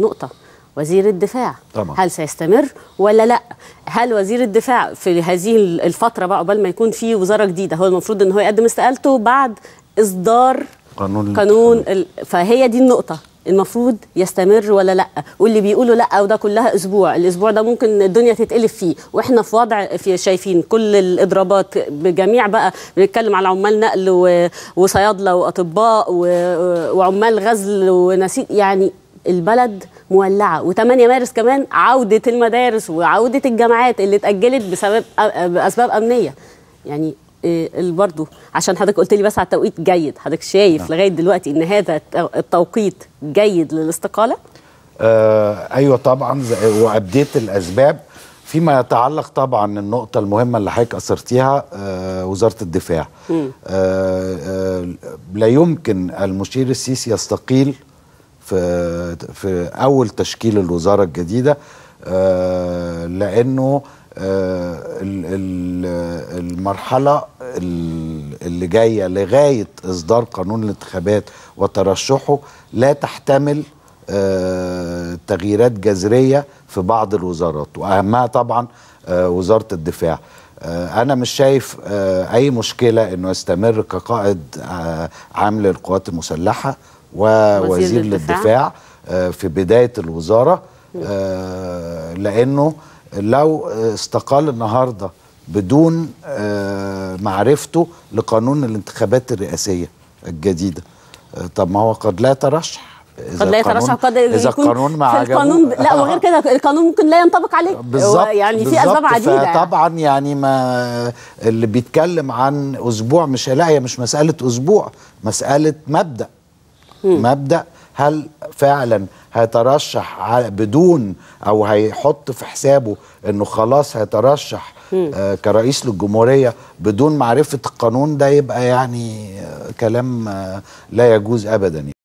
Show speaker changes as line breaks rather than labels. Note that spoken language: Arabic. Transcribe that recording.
نقطة وزير الدفاع طبعا. هل سيستمر ولا لا هل وزير الدفاع في هذه الفترة بقى قبل ما يكون في وزارة جديدة هو المفروض ان هو يقدم استقالته بعد إصدار قانون قانون ال... فهي دي النقطة المفروض يستمر ولا لا واللي بيقولوا لا وده كلها اسبوع الاسبوع ده ممكن الدنيا تتقلب فيه واحنا في وضع في شايفين كل الاضرابات بجميع بقى بنتكلم على عمال نقل وصيادله واطباء وعمال غزل ونسيج يعني البلد مولعه و8 مارس كمان عوده المدارس وعوده الجامعات اللي اتاجلت بسبب بأسباب امنيه يعني آه، برضه عشان حضرتك قلت لي بس على التوقيت جيد حضرتك شايف نعم. لغايه دلوقتي ان هذا التوقيت جيد للاستقاله
آه ايوه طبعا وابديت الاسباب فيما يتعلق طبعا النقطه المهمه اللي حضرتك اثرتيها آه وزاره الدفاع آه آه لا يمكن المشير السيسي يستقيل في في اول تشكيل الوزاره الجديده آه، لانه آه، المرحله اللي جايه لغايه اصدار قانون الانتخابات وترشحه لا تحتمل آه، تغييرات جذريه في بعض الوزارات واهمها طبعا وزاره الدفاع انا مش شايف اي مشكله انه يستمر كقائد عام للقوات المسلحه ووزير للدفاع آه، في بدايه الوزاره آه، لانه لو استقال النهارده بدون آه، معرفته لقانون الانتخابات الرئاسيه الجديده طب ما هو قد لا يترشح قد لا يترشح قد اذا يكون القانون ما عجبه القانون لا وغير
كده القانون ممكن لا ينطبق عليه بالظبط يعني في اسباب عديده يعني. طبعا
يعني ما اللي بيتكلم عن اسبوع مش لا هي مش مساله اسبوع مساله مبدا مبدا هل فعلا هيترشح بدون او هيحط في حسابه انه خلاص هيترشح آه كرئيس للجمهوريه بدون معرفه القانون ده يبقى يعني آه، كلام آه لا يجوز ابدا يعني.